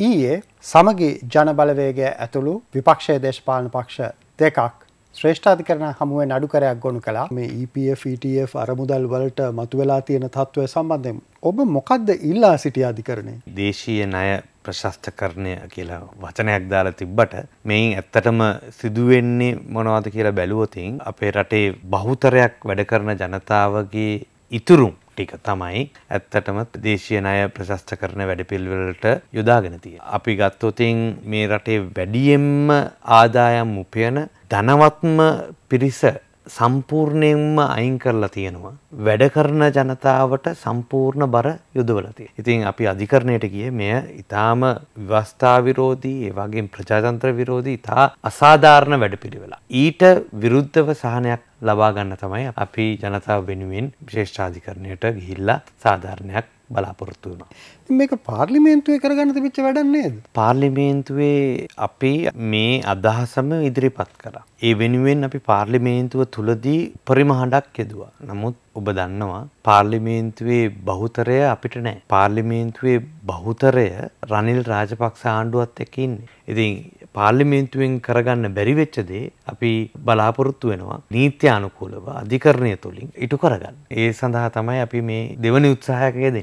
ඊයේ සමගි ජන බලවේගය ඇතුළු විපක්ෂය දේශපාලන පක්ෂ දෙකක් ශ්‍රේෂ්ඨාධිකරණ හමුවේ නඩුකරයක් ගොුණු කලා මේ EPFටF e අරමුදල් වලට මතුවෙලා තියෙන තත්ත්වය සම්බන්ධයෙන් ඔබ මොකක්ද ඉල්ලා සිටිය අධිකරණය දේශීය ණය ප්‍රශස්ත කරණය කියලා වචනයක් දාලා තිබ්බට මෙයින් ඇත්තටම සිදුවෙන්නේ මොනවාද කියලා බැලුවතින් අපේ රටේ බහුතරයක් වැඩ කරන ජනතාවගේ ඉතුරුම් ටික තමයි ඇත්තටම දේශය අය ප්‍රශස්ත කරන වැඩපිල්වලට යොදාගෙන තිය. අපි ගත්තොතින් මේ රටේ වැඩියෙන්ම ආදායම් උපයන ධනවත්ම පිරිස සම්පූර්ණයෙන්ම අයින් කරලා තියෙනවා. වැඩ කරන ජනතාවට සම්පූර්ණ බර යොදවලතිය. ඉතින් අපි අධිකරණයට ගිය මෙය ඉතාම ව්‍යවස්ථාවිරෝධී ඒ වගේ ප්‍රජාතන්ත්‍ර විරෝධී ඉතා අසාධාරණ වැඩ පිළිවෙලා. ඊට විරුද්ධව සහනයක් ලබාගන්න තමයි අපි ජනතාව වෙනුවෙන් ශේෂ්ඨාධිකරණයට ගිහිල්ලා සාධාරණයක් බලාපොරොත්තු වුණා. මේක පාර්ලිමේන්තුවේ කරගන්න තිබිච්ච වැඩක් නේද? පාර්ලිමේන්තුවේ අපි මේ අදහසම ඉදිරිපත් කළා. ඒ වෙනුවෙන් අපි පාර්ලිමේන්තුව තුලදී පරිමහඬක් යෙදුවා. නමුත් ඔබ දන්නවා පාර්ලිමේන්තුවේ බහුතරය අපිට නැහැ. පාර්ලිමේන්තුවේ බහුතරය රනිල් රාජපක්ෂ ආණ්ඩුවත් එක්ක ඉන්නේ. ඉතින් පාර්ලිමේන්තුවෙන් කරගන්න බැරිවෙච්චදේ අපි බලාපොරොත්තු වෙනවා නීත්‍ය අනුකූලව අධිකරණය තුළින් ඉටු කරගන්න. ඒ සඳහා තමයි අපි මේ දෙවනි උත්සාහයකය දෙන්න.